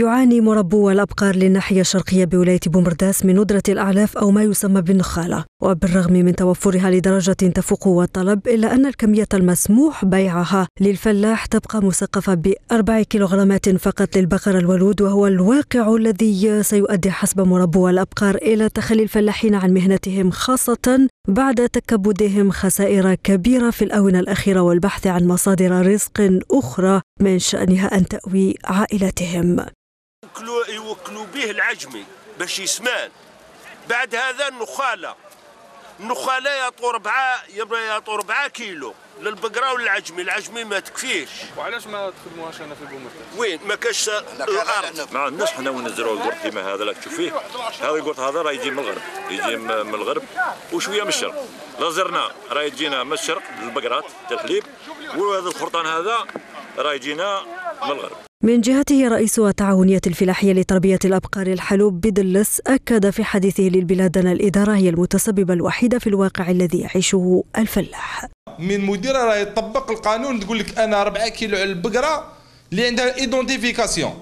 يعاني مربو الأبقار للناحية الشرقية بولاية بومرداس من ندرة الأعلاف أو ما يسمى بالنخالة وبالرغم من توفرها لدرجة تفوق الطلب إلا أن الكمية المسموح بيعها للفلاح تبقى مسقفة بأربع كيلوغرامات فقط للبقر الولود وهو الواقع الذي سيؤدي حسب مربو الأبقار إلى تخلي الفلاحين عن مهنتهم خاصة بعد تكبدهم خسائر كبيرة في الآونة الأخيرة والبحث عن مصادر رزق أخرى من شأنها أن تأوي عائلتهم يوكلوا يوكلوا به العجمي باش يسمان بعد هذا النخاله النخاله يعطوا ربعه يعطوا ربعه كيلو للبقره والعجمي العجمي ما تكفيش وعلاش ما تخدموهاش هنا في بومرتاز وين ما كاش الارض ما عندناش حنا وين نزرعوا القرط كيما هذا راك تشوف فيه هذا القرط هذا راه يجي من الغرب يجي من الغرب وشويه من الشرق لا زرنا راه يجينا من الشرق للبقرات تاع الحليب وهذا الخرطان هذا راه يجينا من الغرب من جهته رئيس التعاونية الفلاحية لتربية الأبقار الحلوب بدلس أكد في حديثه للبلاد أن الإدارة هي المتسببة الوحيدة في الواقع الذي يعيشه الفلاح من مدير راه يطبق القانون تقول لك أنا 4 كيلو على البقرة اللي عندها ايدونتيفيكاسيون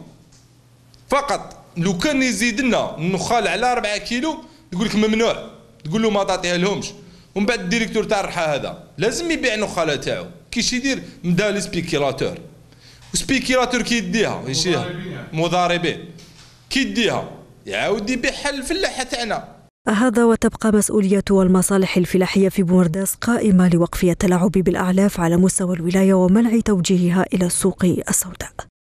فقط لو كان يزيد لنا النخال على 4 كيلو تقول لك ممنوع تقول له ما تعطيها لهمش ومن بعد الديريكتور تاع الرحى هذا لازم يبيع النخاله تاعو كيش يدير مدا لي سبيكيلاتور وسبيكيرا تركي يديها يشيها مضاربين كي يديها يعاود يبيعها الفلاحه تاعنا هذا وتبقى مسؤولية والمصالح الفلاحية في بورداس قائمة لوقف التلاعب بالأعلاف على مستوى الولاية ومنع توجيهها إلى السوق السوداء